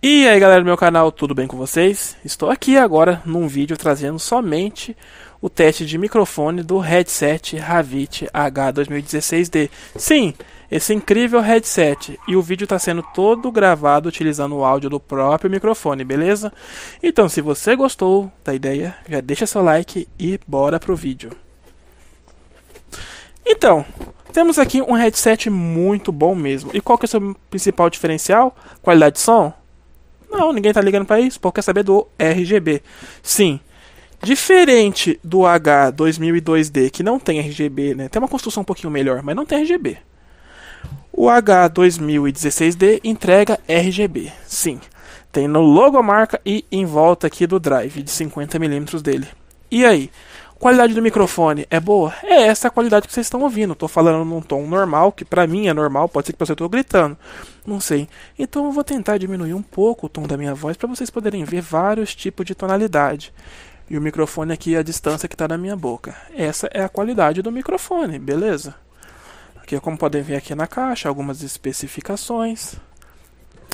E aí galera do meu canal, tudo bem com vocês? Estou aqui agora num vídeo trazendo somente o teste de microfone do headset Havit H2016D. Sim, esse incrível headset e o vídeo está sendo todo gravado utilizando o áudio do próprio microfone, beleza? Então se você gostou da ideia, já deixa seu like e bora pro vídeo. Então, temos aqui um headset muito bom mesmo. E qual que é o seu principal diferencial? Qualidade de som? Não, ninguém tá ligando para isso, porque quer saber do RGB. Sim. Diferente do H2002D, que não tem RGB, né? Tem uma construção um pouquinho melhor, mas não tem RGB. O H2016D entrega RGB. Sim. Tem no logomarca e em volta aqui do drive de 50mm dele. E aí? Qualidade do microfone é boa? É essa é a qualidade que vocês estão ouvindo. Estou falando num tom normal, que para mim é normal, pode ser que para você estou gritando. Não sei. Então eu vou tentar diminuir um pouco o tom da minha voz para vocês poderem ver vários tipos de tonalidade. E o microfone aqui é a distância que está na minha boca. Essa é a qualidade do microfone, beleza? Aqui, como podem ver aqui na caixa, algumas especificações.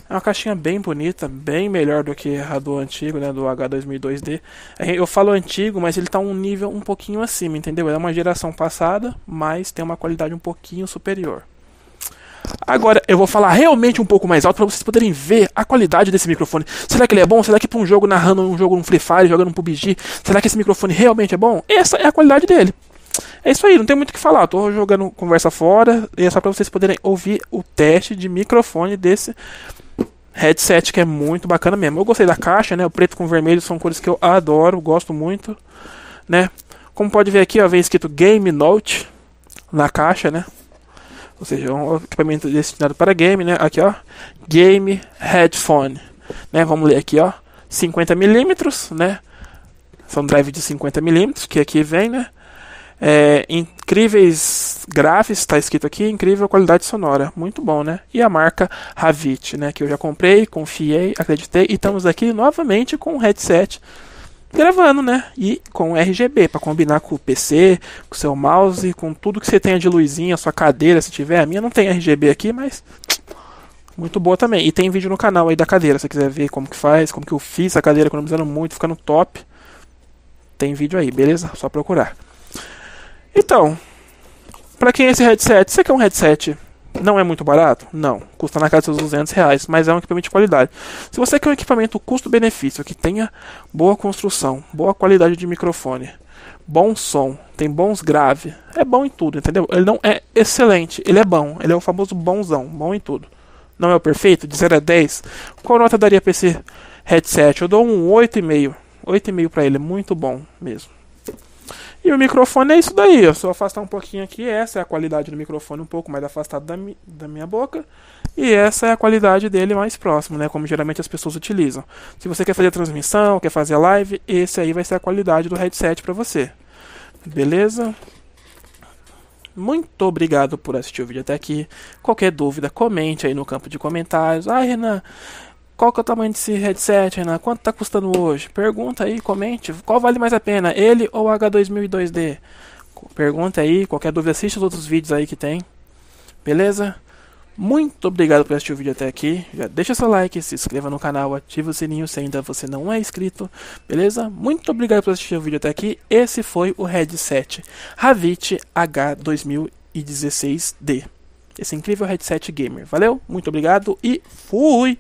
É uma caixinha bem bonita, bem melhor do que a do antigo, né, do H2002D. É, eu falo antigo, mas ele está um nível um pouquinho acima, entendeu? é uma geração passada, mas tem uma qualidade um pouquinho superior. Agora eu vou falar realmente um pouco mais alto para vocês poderem ver a qualidade desse microfone. Será que ele é bom? Será que para um jogo narrando um jogo um Free Fire, jogando um PUBG, será que esse microfone realmente é bom? Essa é a qualidade dele. É isso aí, não tem muito o que falar. Estou jogando conversa fora e é só para vocês poderem ouvir o teste de microfone desse headset que é muito bacana mesmo. Eu gostei da caixa, né? O preto com o vermelho são cores que eu adoro, gosto muito, né? Como pode ver aqui, ó, vem escrito Game Note na caixa, né? Ou seja, é um equipamento destinado para game, né? Aqui, ó, Game Headphone, né? Vamos ler aqui, ó, 50 milímetros, né? São drive de 50 milímetros que aqui vem, né? É, incríveis gráficos, está escrito aqui, incrível qualidade sonora. Muito bom, né? E a marca Havit, né? Que eu já comprei, confiei, acreditei. E estamos aqui novamente com o headset gravando, né? E com RGB, para combinar com o PC, com o seu mouse, com tudo que você tenha de luzinha, sua cadeira, se tiver. A minha não tem RGB aqui, mas muito boa também. E tem vídeo no canal aí da cadeira, se você quiser ver como que faz, como que eu fiz a cadeira economizando muito, ficando top. Tem vídeo aí, beleza? Só procurar. Então, para quem é esse headset? Você quer um headset? Não é muito barato? Não. Custa na casa dos 200 reais, mas é um equipamento de qualidade. Se você quer um equipamento custo-benefício, que tenha boa construção, boa qualidade de microfone, bom som, tem bons graves, é bom em tudo, entendeu? Ele não é excelente, ele é bom, ele é o famoso bonzão, bom em tudo. Não é o perfeito? De 0 a 10, qual nota daria para esse headset? Eu dou um 8,5. 8,5 para ele, muito bom mesmo. E o microfone é isso daí. Eu só afastar um pouquinho aqui. Essa é a qualidade do microfone, um pouco mais afastado da, mi da minha boca. E essa é a qualidade dele mais próximo, né? Como geralmente as pessoas utilizam. Se você quer fazer transmissão, quer fazer live, esse aí vai ser a qualidade do headset para você. Beleza? Muito obrigado por assistir o vídeo até aqui. Qualquer dúvida, comente aí no campo de comentários. Ah, Renan, qual que é o tamanho desse headset, Renan? Quanto está custando hoje? Pergunta aí, comente. Qual vale mais a pena, ele ou o H2002D? Pergunta aí, qualquer dúvida, assista os outros vídeos aí que tem. Beleza? Muito obrigado por assistir o vídeo até aqui. Já deixa seu like, se inscreva no canal, ativa o sininho se ainda você não é inscrito. Beleza? Muito obrigado por assistir o vídeo até aqui. Esse foi o headset Havit H2016D. Esse incrível headset gamer. Valeu, muito obrigado e fui!